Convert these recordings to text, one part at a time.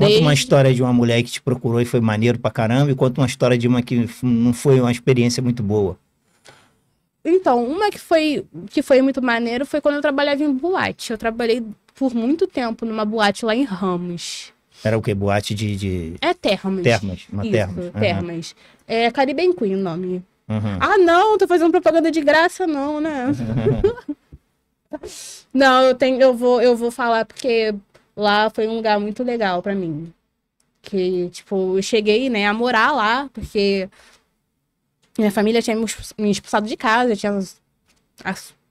Desde... Conta uma história de uma mulher que te procurou e foi maneiro pra caramba, e conta uma história de uma que não foi uma experiência muito boa. Então, uma que foi, que foi muito maneiro foi quando eu trabalhava em boate. Eu trabalhei por muito tempo numa boate lá em Ramos. Era o que? Boate de. de... É termas. Termas, uma Isso, termas. Uhum. termas. É Caribbean Queen o nome. Uhum. Ah, não, tô fazendo propaganda de graça, não, né? Uhum. não, eu tenho, eu vou, eu vou falar porque lá foi um lugar muito legal para mim. Que, tipo, eu cheguei, né, a morar lá, porque minha família tinha me expulsado de casa, tinha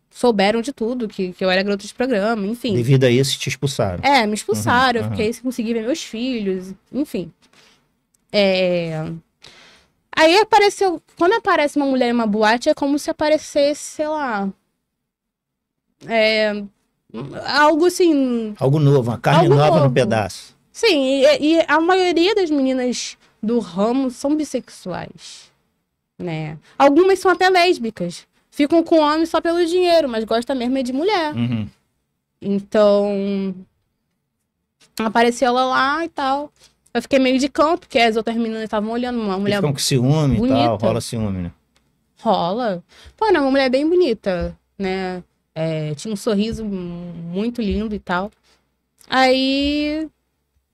souberam de tudo, que, que eu era garota de programa, enfim. Devido a isso, te expulsaram. É, me expulsaram, uhum, eu fiquei uhum. sem conseguir ver meus filhos, enfim. É... Aí apareceu, quando aparece uma mulher em uma boate, é como se aparecesse, sei lá, é, algo assim. Algo novo, uma carne nova novo. no pedaço. Sim, e, e, a maioria das meninas do ramo são bissexuais. Né? Algumas são até lésbicas. Ficam com homem só pelo dinheiro, mas gosta mesmo é de mulher. Uhum. Então. Apareceu ela lá e tal. Eu fiquei meio de campo porque as outras meninas estavam olhando uma mulher. Ficam com ciúme bonita. e tal, rola ciúme, né? Rola. Pô, não, uma mulher bem bonita, né? É, tinha um sorriso muito lindo e tal. Aí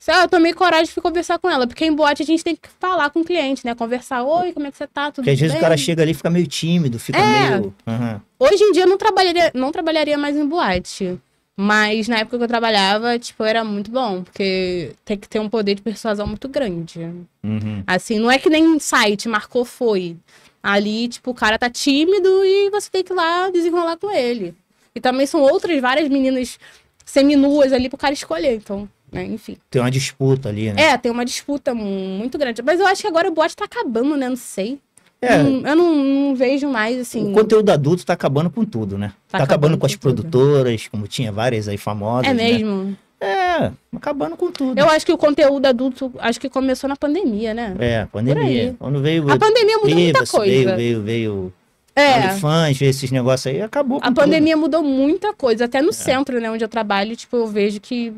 Lá, eu tomei coragem de conversar com ela, porque em boate a gente tem que falar com o cliente, né? Conversar, oi, como é que você tá? Tudo porque às bem? vezes o cara chega ali e fica meio tímido, fica é. meio. Uhum. Hoje em dia eu não trabalharia, não trabalharia mais em boate. Mas na época que eu trabalhava, tipo, era muito bom, porque tem que ter um poder de persuasão muito grande. Uhum. Assim, não é que nem site, marcou, foi. Ali, tipo, o cara tá tímido e você tem que ir lá desenrolar com ele. E também são outras várias meninas seminuas ali pro cara escolher, então, né? Enfim. Tem uma disputa ali, né? É, tem uma disputa muito grande. Mas eu acho que agora o bote tá acabando, né? Não sei. É. eu não, não, vejo mais, assim. O conteúdo adulto tá acabando com tudo, né? Tá, tá acabando, acabando, com as tudo. produtoras, como tinha várias aí famosas. É né? mesmo. Né? É, acabando com tudo. Eu acho que o conteúdo adulto, acho que começou na pandemia, né? É, pandemia. Quando veio. A pandemia mudou muita coisa. Veio, veio, veio é. ver esses negócios aí, acabou. a pandemia tudo. mudou muita coisa, até no é. centro, né, onde eu trabalho, tipo, eu vejo que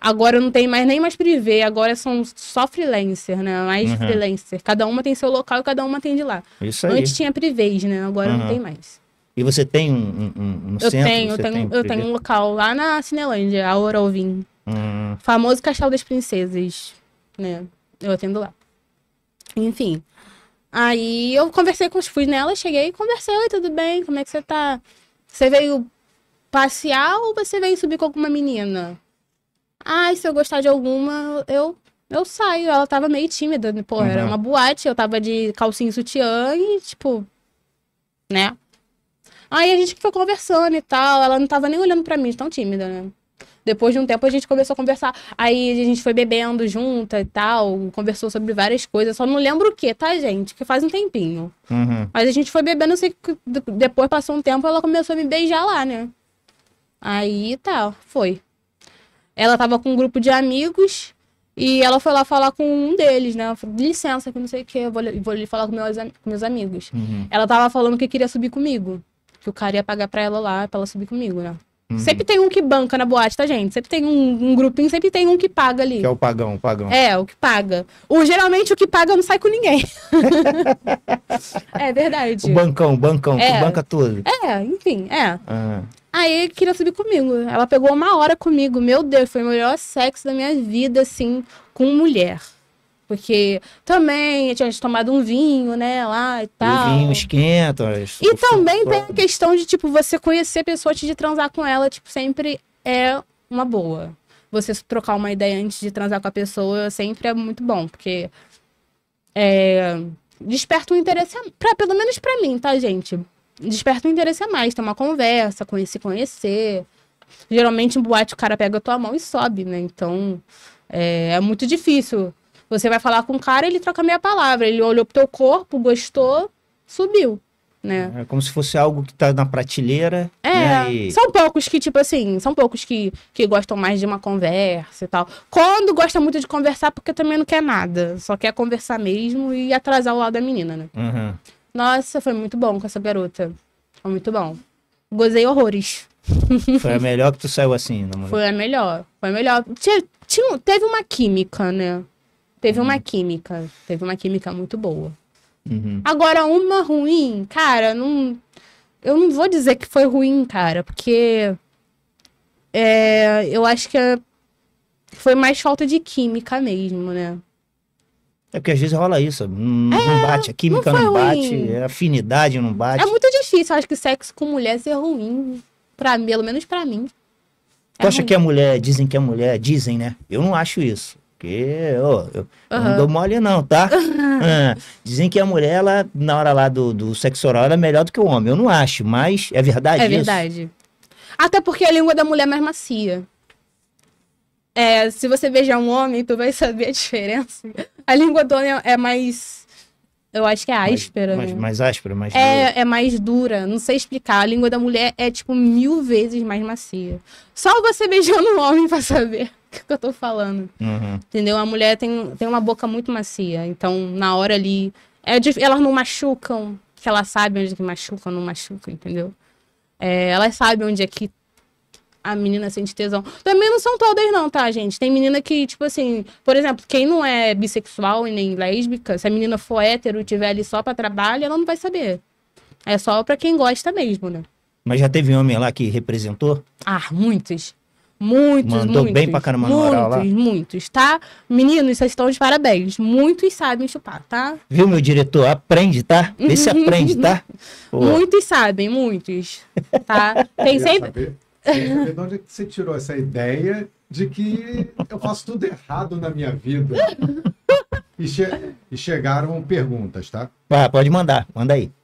agora não tem mais nem mais privê, agora são só freelancer, né? Mais uhum. freelancer. Cada uma tem seu local e cada uma tem de lá. Isso aí. Antes tinha privês, né? Agora uhum. não tem mais. E você tem um, um, um, eu centro? Tenho, eu tenho, tem eu tenho um local lá na Cinelândia, a Orovin. Uhum. Famoso Castelo das Princesas, né? Eu atendo lá. Enfim. Aí eu conversei com os fui nela, cheguei e conversei, oi, tudo bem? Como é que você tá? Você veio passear ou você veio subir com alguma menina? Ai, ah, se eu gostar de alguma, eu eu saio. Ela tava meio tímida, né? pô, uhum. era uma boate, eu tava de calcinha e sutiã e, tipo, né? Aí a gente ficou conversando e tal, ela não tava nem olhando pra mim, tão tímida, né? Depois de um tempo a gente começou a conversar. Aí a gente foi bebendo junta e tal, conversou sobre várias coisas. Só não lembro o que, tá, gente? Que faz um tempinho. Uhum. Mas a gente foi bebendo, sei assim, que depois passou um tempo, ela começou a me beijar lá, né? Aí tá, foi. Ela tava com um grupo de amigos e ela foi lá falar com um deles, né? Falei, licença, que não sei o que, eu vou, vou lhe falar com meus, com meus amigos. Uhum. Ela tava falando que queria subir comigo. Que o cara ia pagar pra ela lá, pra ela subir comigo, né? Uhum. Sempre tem um que banca na boate, tá, gente? Sempre tem um, um, grupinho, sempre tem um que paga ali. Que é o pagão, o pagão. É, o que paga. O, geralmente o que paga não sai com ninguém. é verdade. O bancão, o bancão, é. que banca tudo. É, enfim, é. Ah. Aí queria subir comigo. Ela pegou uma hora comigo. Meu Deus, foi o melhor sexo da minha vida, assim, com mulher. Porque também tinha tomado um vinho, né, lá e tal. E o vinho E também tem a questão de, tipo, você conhecer a pessoa antes de transar com ela, tipo, sempre é uma boa. Você trocar uma ideia antes de transar com a pessoa sempre é muito bom, porque é, desperta um interesse, pra, pelo menos pra mim, tá, gente? Desperta um interesse a mais, ter uma conversa, conhecer, conhecer. Geralmente em boate o cara pega a tua mão e sobe, né? Então é, é muito difícil você vai falar com o cara, ele troca meia palavra. Ele olhou pro teu corpo, gostou, subiu. Né? É como se fosse algo que tá na prateleira. É, são poucos que, tipo assim, são poucos que, que gostam mais de uma conversa e tal. Quando gosta muito de conversar, porque também não quer nada, só quer conversar mesmo e atrasar o lado da menina, né? Uhum. Nossa, foi muito bom com essa garota. Foi muito bom. Gozei horrores. Foi a melhor que tu saiu assim, namorado? Foi a melhor, foi a melhor. Tinha, tinha, teve uma química, né? Teve uma uhum. química. Teve uma química muito boa. Uhum. Agora, uma ruim, cara, não. Eu não vou dizer que foi ruim, cara, porque. É, eu acho que é, foi mais falta de química mesmo, né? É porque às vezes rola isso, não, é, não bate, a química não, não bate, ruim. a afinidade não bate. É muito difícil, eu acho que sexo com mulher ser ruim, pra, pelo menos para mim. Tu é acha ruim. que a mulher, dizem que a mulher, dizem, né? Eu não acho isso. Porque oh, eu, uhum. não dou mole, não, tá? Ah, dizem que a mulher, ela, na hora lá do, do sexo oral, ela é melhor do que o homem. Eu não acho, mas é verdade. É isso? verdade. Até porque a língua da mulher é mais macia. É, se você beijar um homem, tu vai saber a diferença. A língua do homem é, é mais eu acho que é áspera. Mais, mais, né? mais áspera, mais é, dura. É mais dura. Não sei explicar. A língua da mulher é, tipo, mil vezes mais macia. Só você beijando um homem pra saber o que eu tô falando. Uhum. Entendeu? A mulher tem, tem uma boca muito macia. Então, na hora ali. É, elas não machucam, que elas sabem onde que machucam, não machucam, entendeu? É, elas sabem onde é que a menina sente tesão. Também não são todas, não, tá, gente? Tem menina que, tipo assim, por exemplo, quem não é bissexual e nem lésbica, se a menina for hétero e tiver ali só pra trabalho, ela não vai saber. É só pra quem gosta mesmo, né? Mas já teve homem lá que representou? Ah, muitos. Muitos, Mandou muitos, bem pra caramba no muitos, lá. Muitos, tá? Meninos, vocês estão de parabéns. Muitos sabem chupar, tá? Viu, meu diretor? Aprende, tá? Vê se aprende, tá? Pô. Muitos sabem, muitos, tá? Tem sempre, de onde é você tirou essa ideia de que eu faço tudo errado na minha vida? E, che e chegaram perguntas, tá? Ah, pode mandar, manda aí.